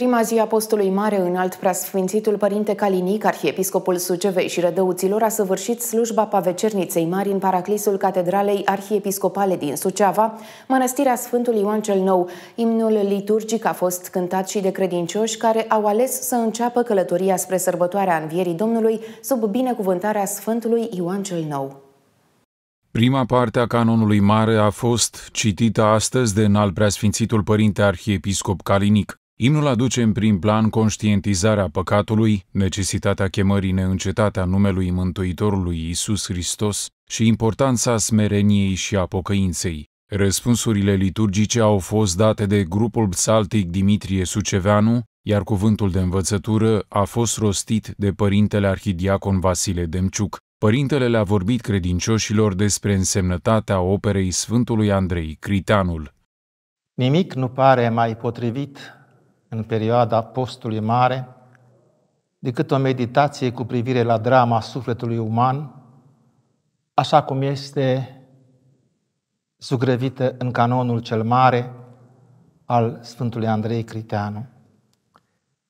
Prima zi a postului mare înalt preasfințitul părinte Calinic, arhiepiscopul Sucevei și Rădăuților, a săvârșit slujba pavecerniței mari în paraclisul Catedralei Arhiepiscopale din Suceava, Mănăstirea Sfântului Ioan cel Nou. Imnul liturgic a fost cântat și de credincioși care au ales să înceapă călătoria spre sărbătoarea Învierii Domnului sub binecuvântarea Sfântului Ioan cel Nou. Prima parte a canonului mare a fost citită astăzi de înalt preasfințitul părinte arhiepiscop Calinic. Imnul aduce în prim plan conștientizarea păcatului, necesitatea chemării a numelui Mântuitorului Isus Hristos și importanța smereniei și a pocăinței. Răspunsurile liturgice au fost date de grupul psaltic Dimitrie Suceveanu, iar cuvântul de învățătură a fost rostit de părintele arhidiacon Vasile Demciuc. Părintele le-a vorbit credincioșilor despre însemnătatea operei Sfântului Andrei, Criteanul. Nimic nu pare mai potrivit în perioada postului mare, decât o meditație cu privire la drama sufletului uman, așa cum este sugrăvită în canonul cel mare al Sfântului Andrei Criteanu.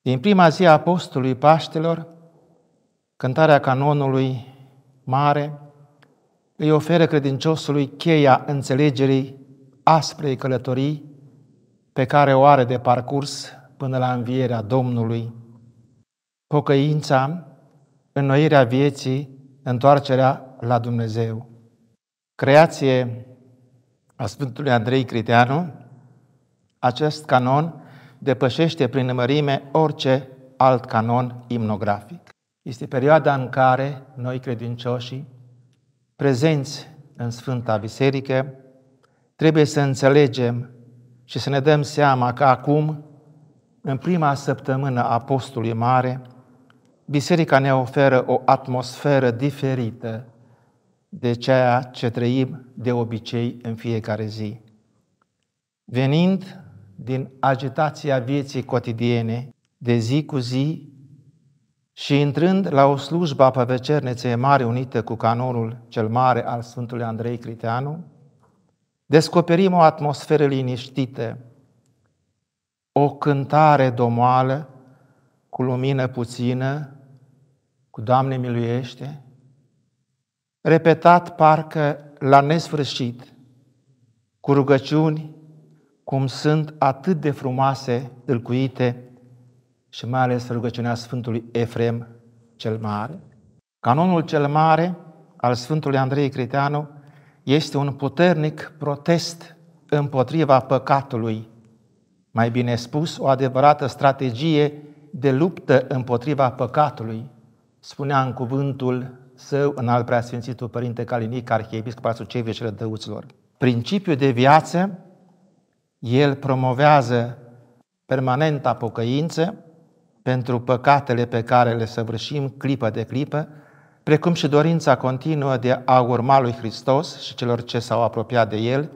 Din prima zi a postului Paștelor, cântarea canonului mare îi oferă credinciosului cheia înțelegerii asprei călătorii pe care o are de parcurs până la învierea Domnului, pocăința, înnoirea vieții, întoarcerea la Dumnezeu. Creație a Sfântului Andrei Criteanu, acest canon depășește prin mărime orice alt canon imnografic. Este perioada în care noi credincioșii, prezenți în Sfânta Biserică, trebuie să înțelegem și să ne dăm seama că acum în prima săptămână a postului mare, biserica ne oferă o atmosferă diferită de ceea ce trăim de obicei în fiecare zi. Venind din agitația vieții cotidiene, de zi cu zi, și intrând la o slujbă a păvecerneței mare unită cu canonul cel mare al Sfântului Andrei Criteanu, descoperim o atmosferă liniștită, o cântare domoală, cu lumină puțină, cu Doamne miluiește, repetat parcă la nesfârșit, cu rugăciuni cum sunt atât de frumoase, dâlcuite și mai ales rugăciunea Sfântului Efrem cel Mare. Canonul cel Mare al Sfântului Andrei Criteanu este un puternic protest împotriva păcatului mai bine spus, o adevărată strategie de luptă împotriva păcatului, spunea în cuvântul său în al preasfințitul Părinte Calinic, arhiepiscop al Sucevii și Rădăuților. Principiul de viață, el promovează permanenta pocăință pentru păcatele pe care le săvârșim clipă de clipă, precum și dorința continuă de a urma lui Hristos și celor ce s-au apropiat de El,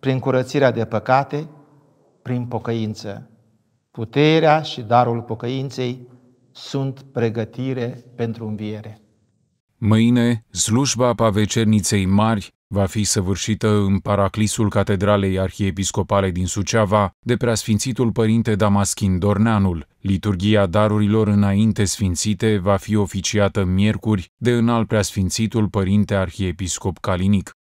prin curățirea de păcate, prin pocăință. Puterea și darul pocăinței sunt pregătire pentru înviere. Mâine, slujba pavecerniței mari va fi săvârșită în paraclisul Catedralei Arhiepiscopale din Suceava de preasfințitul Părinte Damaschin Dorneanul. Liturgia darurilor înainte sfințite va fi oficiată miercuri de înalt preasfințitul Părinte Arhiepiscop Calinic.